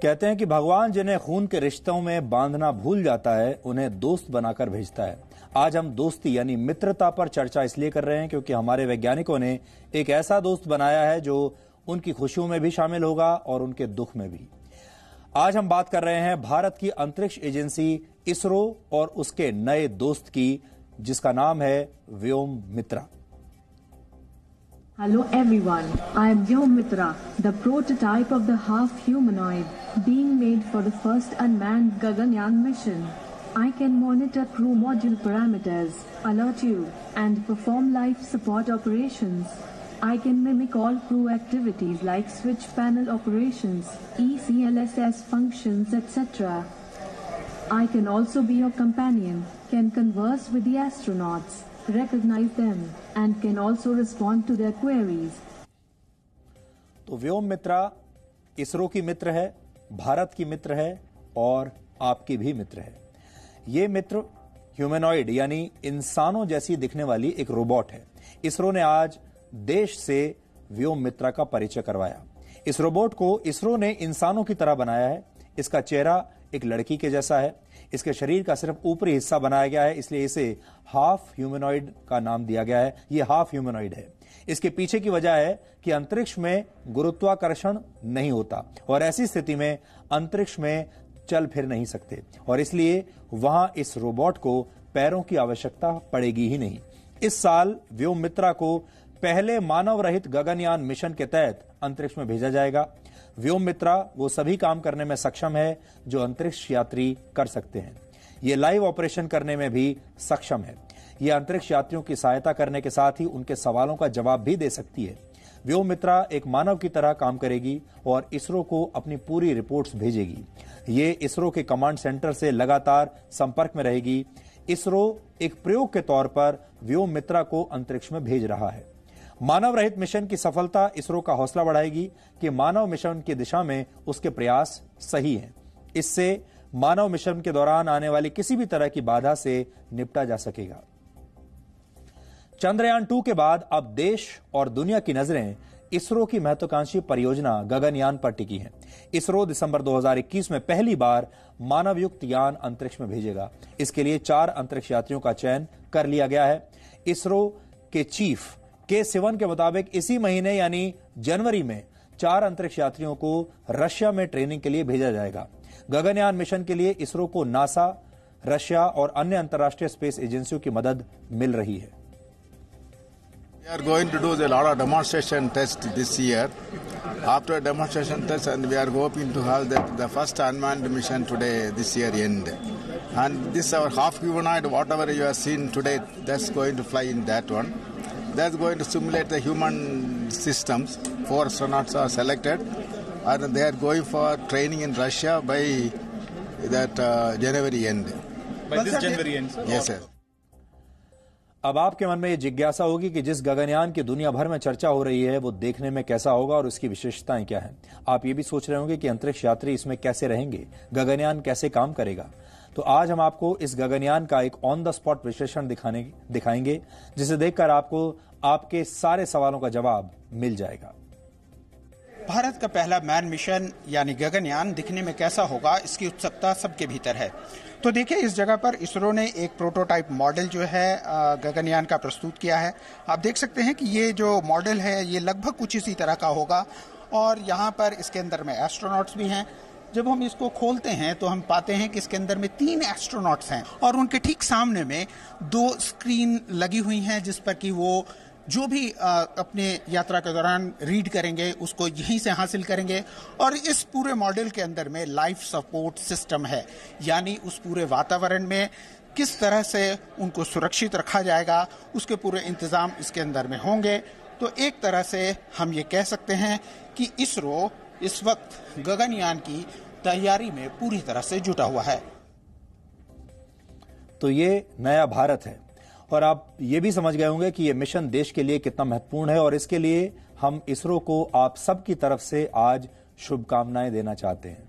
कहते हैं कि भगवान जिन्हें खून के रिश्तों में बांधना भूल जाता है उन्हें दोस्त बनाकर भेजता है आज हम दोस्ती यानी मित्रता पर चर्चा इसलिए कर रहे हैं क्योंकि हमारे वैज्ञानिकों ने एक ऐसा दोस्त बनाया है जो उनकी खुशियों में भी शामिल होगा और उनके दुख में भी आज हम बात कर रहे हैं भारत की अंतरिक्ष एजेंसी इसरो और उसके नए दोस्त की जिसका नाम है व्योम मित्रा Hello everyone, I am Yomitra, the prototype of the half-humanoid, being made for the first unmanned Gaganyaan mission. I can monitor crew module parameters, alert you, and perform life support operations. I can mimic all crew activities like switch panel operations, ECLSS functions, etc. I can also be your companion, can converse with the astronauts, recognize them and can also respond to their queries. तो व्योम मित्रा इसरो की मित्र है भारत की मित्र है और आपकी भी मित्र है ये मित्र ह्यूमेनॉइड यानी इंसानों जैसी दिखने वाली एक रोबोट है इसरो ने आज देश से व्योम मित्रा का परिचय करवाया इस रोबोट को इसरो ने इंसानों की तरह बनाया है इसका चेहरा एक लड़की के जैसा है इसके शरीर का सिर्फ ऊपरी हिस्सा बनाया गया है इसलिए इसे हाफ ह्यूमेनॉइड का नाम दिया गया है ये हाफ ह्यूमेनॉइड है इसके पीछे की वजह है कि अंतरिक्ष में गुरुत्वाकर्षण नहीं होता और ऐसी स्थिति में अंतरिक्ष में चल फिर नहीं सकते और इसलिए वहां इस रोबोट को पैरों की आवश्यकता पड़ेगी ही नहीं इस साल व्योम मित्रा को पहले मानव रहित गगनयान मिशन के तहत अंतरिक्ष में भेजा जाएगा व्योम मित्रा वो सभी काम करने में सक्षम है जो अंतरिक्ष यात्री कर सकते हैं ये लाइव ऑपरेशन करने में भी सक्षम है ये अंतरिक्ष यात्रियों की सहायता करने के साथ ही उनके सवालों का जवाब भी दे सकती है व्योम मित्रा एक मानव की तरह काम करेगी और इसरो को अपनी पूरी रिपोर्ट्स भेजेगी ये इसरो के कमांड सेंटर से लगातार संपर्क में रहेगी इसरो एक प्रयोग के तौर पर व्योम मित्रा को अंतरिक्ष में भेज रहा है मानव रहित मिशन की सफलता इसरो का हौसला बढ़ाएगी कि मानव मिशन की दिशा में उसके प्रयास सही हैं इससे मानव मिशन के दौरान आने वाली किसी भी तरह की बाधा से निपटा जा सकेगा चंद्रयान टू के बाद अब देश और दुनिया की नजरें इसरो की महत्वाकांक्षी परियोजना गगनयान पर टिकी है इसरो दिसंबर 2021 में पहली बार मानवयुक्त यान अंतरिक्ष में भेजेगा इसके लिए चार अंतरिक्ष यात्रियों का चयन कर लिया गया है इसरो के चीफ के सिवन के मुताबिक इसी महीने यानी जनवरी में चार अंतरिक्ष यात्रियों को रशिया में ट्रेनिंग के लिए भेजा जाएगा गगनयान मिशन के लिए इसरो को नासा रशिया और अन्य अंतर्राष्ट्रीय स्पेस एजेंसियों की मदद मिल रही है We are going to do a lot of demonstration tests this year. After demonstration tests, and we are hoping to have the, the first unmanned mission today this year end. And this our half humanoid, whatever you have seen today, that's going to fly in that one. that's going to simulate the human systems. Four astronauts are selected, and they are going for training in Russia by that uh, January end. By this sir, January end, sir? Yes, sir. अब आपके मन में ये जिज्ञासा होगी कि जिस गगनयान की दुनिया भर में चर्चा हो रही है वो देखने में कैसा होगा और उसकी विशेषताएं क्या हैं आप ये भी सोच रहे होंगे कि अंतरिक्ष यात्री इसमें कैसे रहेंगे गगनयान कैसे काम करेगा तो आज हम आपको इस गगनयान का एक ऑन द स्पॉट विश्लेषण दिखाने दिखाएंगे जिसे देखकर आपको आपके सारे सवालों का जवाब मिल जाएगा भारत का पहला मैन मिशन यानी गगनयान दिखने में कैसा होगा इसकी उत्सुकता सबके भीतर है तो देखिए इस जगह पर इसरो ने एक प्रोटोटाइप मॉडल जो है गगनयान का प्रस्तुत किया है आप देख सकते हैं कि ये जो मॉडल है ये लगभग कुछ इसी तरह का होगा और यहाँ पर इसके अंदर में एस्ट्रोनॉट्स भी हैं जब हम इसको खोलते हैं तो हम पाते हैं कि इसके अंदर में तीन एस्ट्रोनॉट्स हैं और उनके ठीक सामने में दो स्क्रीन लगी हुई हैं जिस पर कि वो जो भी अपने यात्रा के दौरान रीड करेंगे उसको यहीं से हासिल करेंगे और इस पूरे मॉडल के अंदर में लाइफ सपोर्ट सिस्टम है यानी उस पूरे वातावरण में किस तरह से उनको सुरक्षित रखा जाएगा उसके पूरे इंतज़ाम इसके अंदर में होंगे तो एक तरह से हम ये कह सकते हैं कि इसरो इस वक्त गगनयान की तैयारी में पूरी तरह से जुटा हुआ है तो ये नया भारत है और आप ये भी समझ गए होंगे कि ये मिशन देश के लिए कितना महत्वपूर्ण है और इसके लिए हम इसरो को आप सबकी तरफ से आज शुभकामनाएं देना चाहते हैं